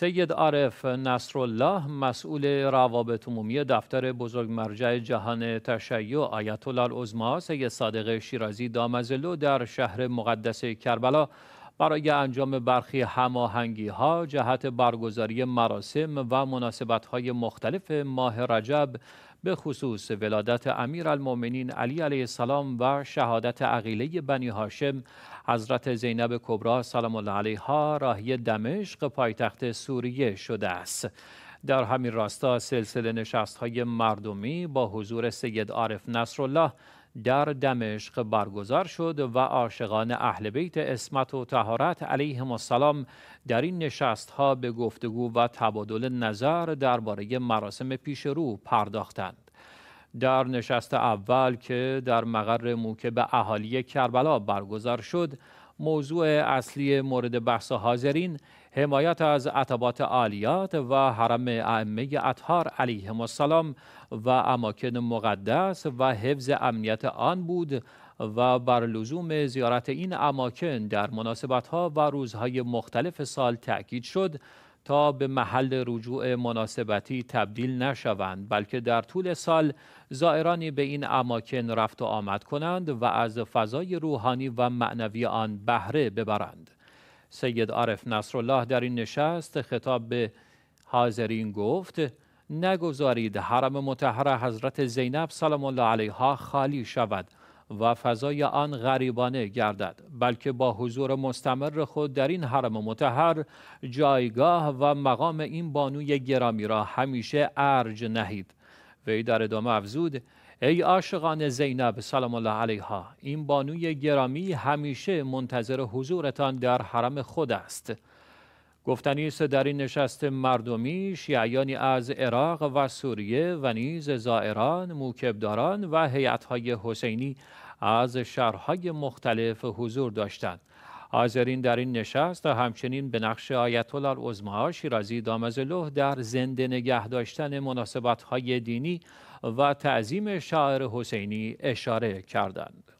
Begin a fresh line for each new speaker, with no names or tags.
سید عارف نصرالله مسئول روابط عمومی دفتر بزرگ مرجع جهان تشیع آیت الله العظما سید صادق شیرازی دامزلو در شهر مقدس کربلا برای انجام برخی هماهنگی ها جهت برگزاری مراسم و مناسبت های مختلف ماه رجب به خصوص ولادت امیر علی علیه السلام و شهادت عقیله بنی هاشم حضرت زینب کبرا سلام الله علیها راهی دمشق پایتخت سوریه شده است. در همین راستا سلسله نشست های مردمی با حضور سید عارف نصرالله در دمشق برگزار شد و عاشقان اهل بیت اسمت و تهارت علیهم السلام در این نشست ها به گفتگو و تبادل نظر درباره مراسم پیش رو پرداختند. در نشست اول که در مقر موکب اهالی کربلا برگزار شد، موضوع اصلی مورد بحث حاضرین حمایت از عطبات عالیات و حرم ائمه اطهار علیه السلام و اماکن مقدس و حفظ امنیت آن بود و بر لزوم زیارت این اماکن در مناسبت ها و روزهای مختلف سال تأکید شد تا به محل رجوع مناسبتی تبدیل نشوند بلکه در طول سال زائرانی به این اماکن رفت و آمد کنند و از فضای روحانی و معنوی آن بهره ببرند سید عارف نصرالله در این نشست خطاب به حاضرین گفت نگذارید حرم متحر حضرت زینب سلام الله علیها خالی شود و فضای آن غریبانه گردد بلکه با حضور مستمر خود در این حرم متحر جایگاه و مقام این بانوی گرامی را همیشه ارج نهید وی در ادامه افزود ای عاشقان زینب سلام الله علیها این بانوی گرامی همیشه منتظر حضورتان در حرم خود است گفتنی است در این نشست مردمی شیعیانی از عراق و سوریه و نیز زائران، موکبداران و هیئت‌های حسینی از شهرهای مختلف حضور داشتند حاضرین در این نشست و همچنین به نقش آیت الله العظما شیرازی دامزلوه در زنده نگه داشتن مناسبت های دینی و تعظیم شاعر حسینی اشاره کردند.